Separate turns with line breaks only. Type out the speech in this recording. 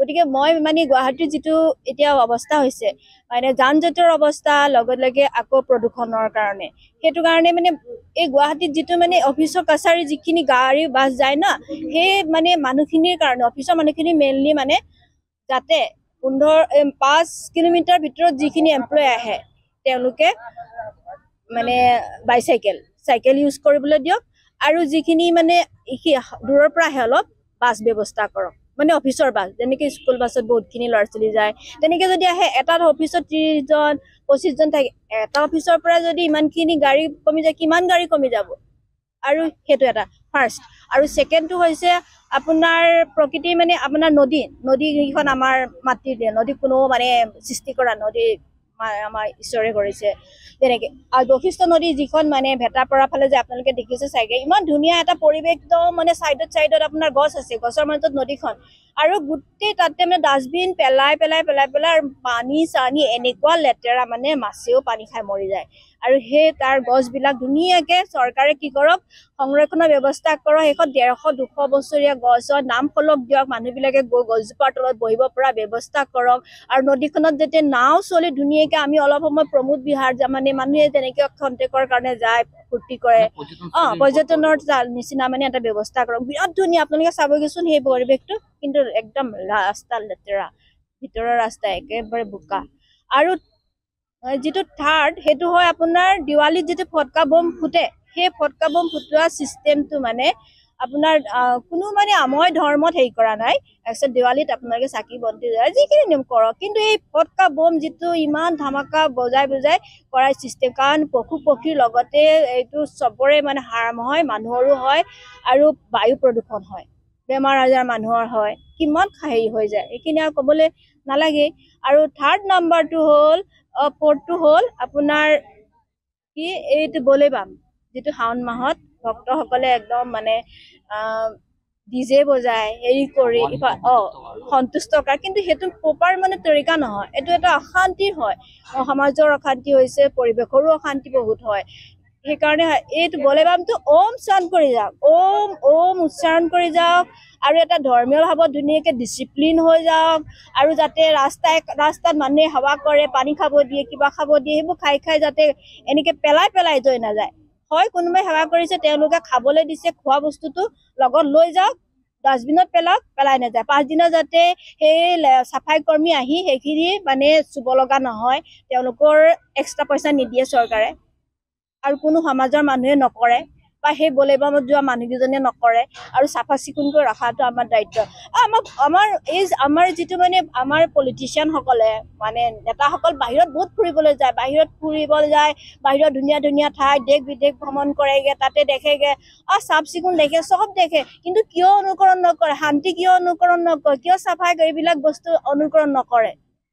গতিকে মই মানে গুৱাহাটীৰ যিটো এতিয়া অৱস্থা হৈছে মানে যান জঁটৰ অৱস্থা লগে লগে আকৌ প্ৰদূষণৰ কাৰণে সেইটো কাৰণে মানে এই গুৱাহাটীত যিটো মানে অফিচৰ কাছাৰী যিখিনি গাড়ী বাছ যায় ন সেই মানে মানুহখিনিৰ কাৰণে অফিচৰ মানুহখিনি মেইনলি মানে যাতে পোন্ধৰ পাঁচ কিলোমিটাৰ ভিতৰত যিখিনি এমপ্লয় আহে তেওঁলোকে মানে বাইচাইকেল চাইকেল ইউজ কৰিবলৈ দিয়ক আৰু যিখিনি মানে দূৰৰ পৰা আহে অলপ বাছ ব্যৱস্থা কৰক মানে অফিচৰ বাছ যেনেকৈ স্কুল বাছত বহুতখিনি ল'ৰা ছোৱালী যায় তেনেকৈ যদি আহে এটা অফিচত ত্ৰিছজন পঁচিছজন থাকে এটা অফিচৰ পৰা যদি ইমানখিনি গাড়ী কমি যায় কিমান গাড়ী কমি যাব আৰু সেইটো এটা ফাৰ্ষ্ট আৰু ছেকেণ্ডটো হৈছে আপোনাৰ প্ৰকৃতি মানে আপোনাৰ নদী নদীকেইখন আমাৰ মাটিৰ নদী কোনো মানে সৃষ্টি কৰা নদী আমাৰ ঈশ্বৰে কৰিছে তেনেকে আৰু বশিষ্ঠ নদী যিখন মানে ভেটা পৰা ফালে যে আপোনালোকে দেখিছে চাগে ইমান ধুনীয়া এটা পৰিৱেশ মানে চাইডত চাইডত আপোনাৰ গছ আছে গছৰ মাজত নদীখন আৰু গোটেই তাতে মানে ডাষ্টবিন পেলাই পেলাই পেলাই পেলাই পানী চানী এনেকুৱা লেতেৰা মানে মাছেও পানী খাই মৰি যায় আৰু সেই তাৰ গছবিলাক ধুনীয়াকে চৰকাৰে কি কৰক সংৰক্ষণৰ ব্যৱস্থা কৰক সেইখন ডেৰশ দুশ বছৰীয়া গছ হয় নাম ফলক দিয়ক মানুহবিলাকে গৈ গছজোপাৰ তলত বহিব পৰা ব্যৱস্থা কৰক আৰু নদীখনত যেতিয়া নাও চলি ধুনীয়াকে আমি অলপ সময় প্ৰমোদ বিহাৰ মানে মানুহে তেনেকে খন্তেকৰ কাৰণে যায় ফূৰ্তি কৰে অ পৰ্যটনৰ নিচিনা মানে এটা ব্যৱস্থা কৰক বিৰাট ধুনীয়া আপোনালোকে চাব সেই পৰিৱেশটো কিন্তু একদম ৰাস্তা লেতেৰা ভিতৰৰ ৰাস্তা একেবাৰে বোকা আৰু যিটো থাৰ্ড সেইটো হয় আপোনাৰ দিৱালীত যিটো ফটকা বম ফুটে সেই ফটকা বম ফুটোৱা চিষ্টেমটো মানে আপোনাৰ কোনো মানে আময় ধৰ্মত হেৰি কৰা নাই তাৰপিছত দেৱালীত আপোনালোকে চাকি বন্তি জ্বলাই যিখিনি নিয়ম কৰক কিন্তু এই ফটকা বম যিটো ইমান ধামাকা বজাই বজাই কৰাৰ চিষ্টেম কাৰণ পশু পক্ষীৰ লগতে এইটো চবৰে মানে হাৰ্ম হয় মানুহৰো হয় আৰু বায়ু প্ৰদূষণ হয় বেমাৰ আজাৰ মানুহৰ হয় কিমান হেৰি হৈ যায় এইখিনি আৰু ক'বলৈ নালাগেই আৰু থাৰ্ড নম্বৰটো হ'ল ফৰ্থটো হ'ল আপোনাৰ কি এইটো বলে বাম যিটো শাওন মাহত ভক্তসকলে একদম মানে ডিজে বজায় হেৰি কৰি অঁ সন্তুষ্ট কৰা কিন্তু সেইটো প্ৰপাৰ মানে তৰিকা নহয় এইটো এটা অশান্তি হয় সমাজৰ অশান্তি হৈছে পৰিৱেশৰো অশান্তি বহুত হয় সেইকাৰণে এইটো বলে বামটো ওম উচ্চাৰণ কৰি যাওক ওম ওম উচ্চাৰণ কৰি যাওক আৰু এটা ধৰ্মীয় ভাৱত ধুনীয়াকৈ ডিচিপ্লিন হৈ যাওক আৰু যাতে ৰাস্তাই ৰাস্তাত মানুহে সেৱা কৰে পানী খাব দিয়ে কিবা খাব দিয়ে সেইবোৰ খাই খাই যাতে এনেকৈ পেলাই পেলাই যৈ নাযায় হয় কোনোবাই সেৱা কৰিছে তেওঁলোকে খাবলৈ দিছে খোৱা বস্তুটো লগত লৈ যাওক ডাষ্টবিনত পেলাওক পেলাই নাযায় পাঁচদিনা যাতে সেই চাফাই কৰ্মী আহি সেইখিনি মানে চুব লগা নহয় তেওঁলোকৰ এক্সট্ৰা পইচা নিদিয়ে চৰকাৰে আৰু কোনো সমাজৰ মানুহে নকৰে বা সেই বলে বামত যোৱা মানুহকেইজনীয়ে নকৰে আৰু চাফা চিকুণকৈ ৰখাটো আমাৰ দায়িত্ব আমাক আমাৰ এই আমাৰ যিটো মানে আমাৰ পলিটিচিয়ানসকলে মানে নেতাসকল বাহিৰত বহুত ফুৰিবলৈ যায় বাহিৰত ফুৰিবলৈ যায় বাহিৰত ধুনীয়া ধুনীয়া ঠাই দেশ বিদেশ ভ্ৰমণ কৰেগৈ তাতে দেখেগৈ অ চাফ চিকুণ দেখে চব দেখে কিন্তু কিয় অনুকৰণ নকৰে শান্তি কিয় অনুকৰণ নকৰে কিয় চাফা এইবিলাক বস্তু অনুকৰণ নকৰে